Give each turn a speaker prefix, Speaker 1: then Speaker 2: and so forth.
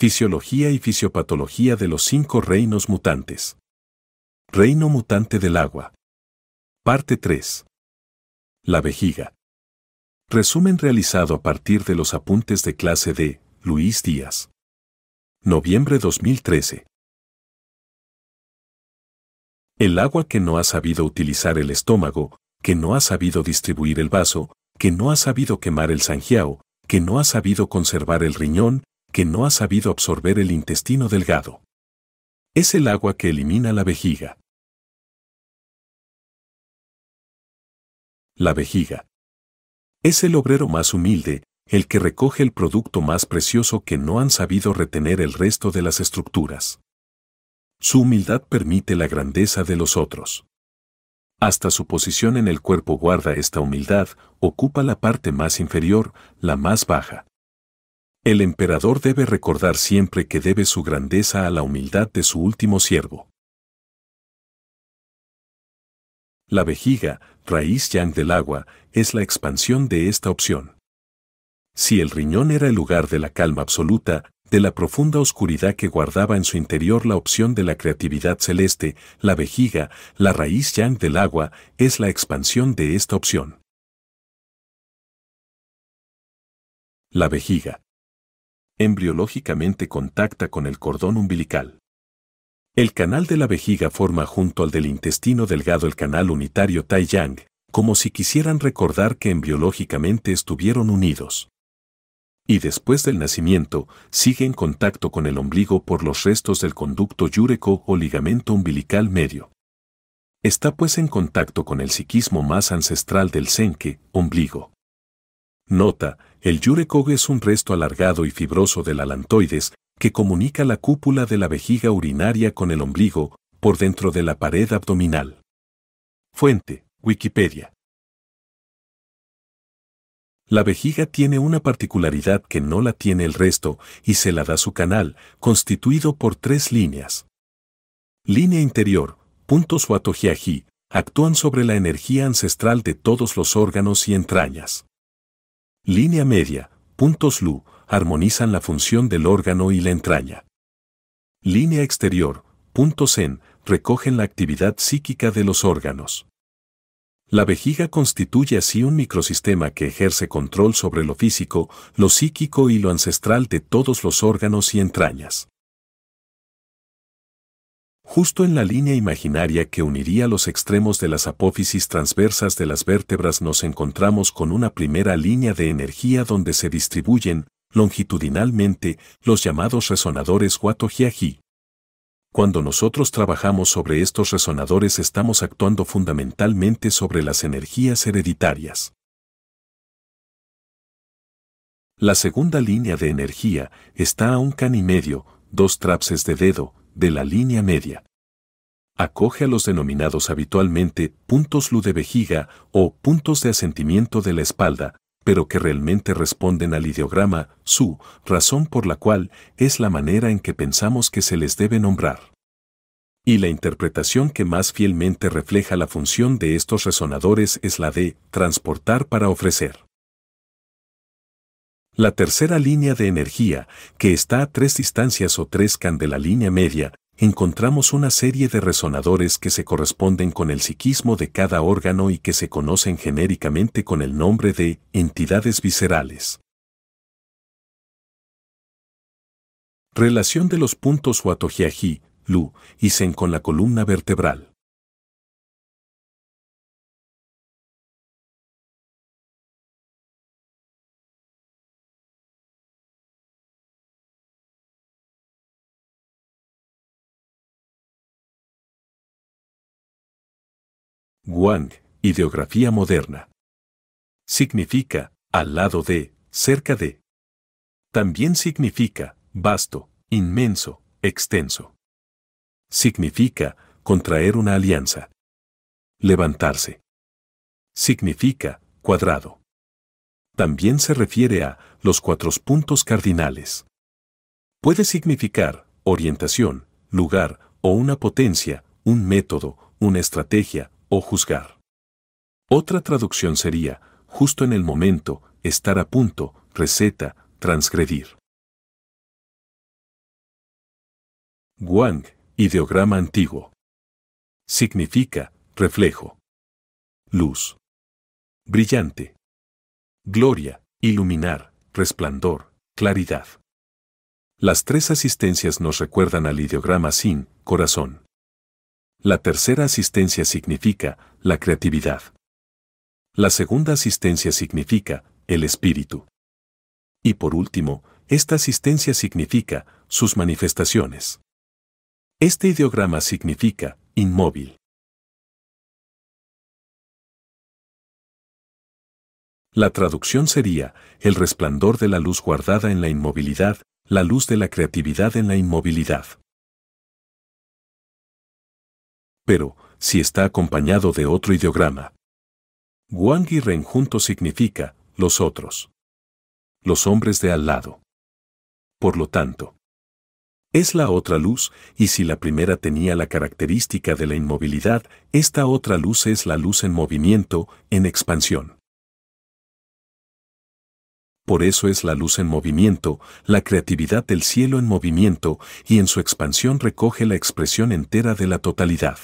Speaker 1: Fisiología y fisiopatología de los cinco reinos mutantes. Reino mutante del agua. Parte 3. La vejiga. Resumen realizado a partir de los apuntes de clase de Luis Díaz. Noviembre 2013. El agua que no ha sabido utilizar el estómago, que no ha sabido distribuir el vaso, que no ha sabido quemar el sangiao, que no ha sabido conservar el riñón,
Speaker 2: que no ha sabido absorber el intestino delgado. Es el agua que elimina la vejiga. La vejiga. Es el obrero más humilde, el que recoge el producto más precioso
Speaker 1: que no han sabido retener el resto de las estructuras. Su humildad permite la grandeza de los otros. Hasta su posición en el cuerpo guarda esta humildad, ocupa la parte más inferior, la más baja. El emperador debe recordar siempre que debe su grandeza a la humildad de su último siervo. La vejiga, raíz yang del agua, es la expansión de esta opción. Si el riñón era el lugar de la calma absoluta, de la profunda oscuridad que guardaba en su interior la opción de la creatividad celeste,
Speaker 2: la vejiga, la raíz yang del agua, es la expansión de esta opción. La vejiga embriológicamente contacta con el cordón umbilical. El canal de la vejiga
Speaker 1: forma junto al del intestino delgado el canal unitario tai como si quisieran recordar que embriológicamente estuvieron unidos. Y después del nacimiento, sigue en contacto con el ombligo por los restos del conducto yúreco o ligamento umbilical medio. Está pues en contacto con el psiquismo más ancestral del senque, ombligo. Nota, el yurekog es un resto alargado y fibroso del alantoides que comunica la cúpula de la vejiga urinaria con el ombligo por dentro de la pared abdominal. Fuente, Wikipedia. La vejiga tiene una particularidad que no la tiene el resto y se la da su canal, constituido por tres líneas. Línea interior, puntos o actúan sobre la energía ancestral de todos los órganos y entrañas. Línea media, puntos LU, armonizan la función del órgano y la entraña. Línea exterior, puntos EN, recogen la actividad psíquica de los órganos. La vejiga constituye así un microsistema que ejerce control sobre lo físico, lo psíquico y lo ancestral de todos los órganos y entrañas justo en la línea imaginaria que uniría los extremos de las apófisis transversas de las vértebras nos encontramos con una primera línea de energía donde se distribuyen, longitudinalmente, los llamados resonadores wato Cuando nosotros trabajamos sobre estos resonadores estamos actuando fundamentalmente sobre las energías hereditarias. La segunda línea de energía está a un can y medio, dos trapses de dedo, de la línea media. Acoge a los denominados habitualmente puntos Lu de vejiga o puntos de asentimiento de la espalda, pero que realmente responden al ideograma su, razón por la cual es la manera en que pensamos que se les debe nombrar. Y la interpretación que más fielmente refleja la función de estos resonadores es la de transportar para ofrecer. La tercera línea de energía, que está a tres distancias o tres can de la línea media, encontramos una serie de resonadores que se corresponden con el psiquismo de cada órgano y que se conocen genéricamente con el nombre de entidades viscerales.
Speaker 2: Relación de los puntos Watojiaji, Lu y Zen con la columna vertebral. Wang, ideografía moderna. Significa, al lado de, cerca de. También
Speaker 1: significa, vasto, inmenso, extenso. Significa, contraer una alianza. Levantarse. Significa, cuadrado. También se refiere a los cuatro puntos cardinales. Puede significar orientación, lugar o una potencia, un método, una estrategia, o juzgar. Otra traducción sería, justo en el momento, estar a punto, receta, transgredir.
Speaker 2: Wang, ideograma antiguo. Significa, reflejo. Luz.
Speaker 1: Brillante. Gloria, iluminar, resplandor, claridad. Las tres asistencias nos recuerdan al ideograma sin corazón. La tercera asistencia significa la creatividad. La segunda asistencia significa el espíritu. Y por último, esta asistencia
Speaker 2: significa sus manifestaciones. Este ideograma significa inmóvil. La traducción sería el resplandor de la luz guardada en la inmovilidad,
Speaker 1: la luz de la creatividad en la inmovilidad pero si está acompañado de otro ideograma. Wang y Ren juntos significa los otros. Los hombres de al lado. Por lo tanto, es la otra luz, y si la primera tenía la característica de la inmovilidad, esta otra luz es la luz en movimiento, en expansión. Por eso es la luz en movimiento, la creatividad
Speaker 2: del cielo en movimiento, y en su expansión recoge la expresión entera de la totalidad.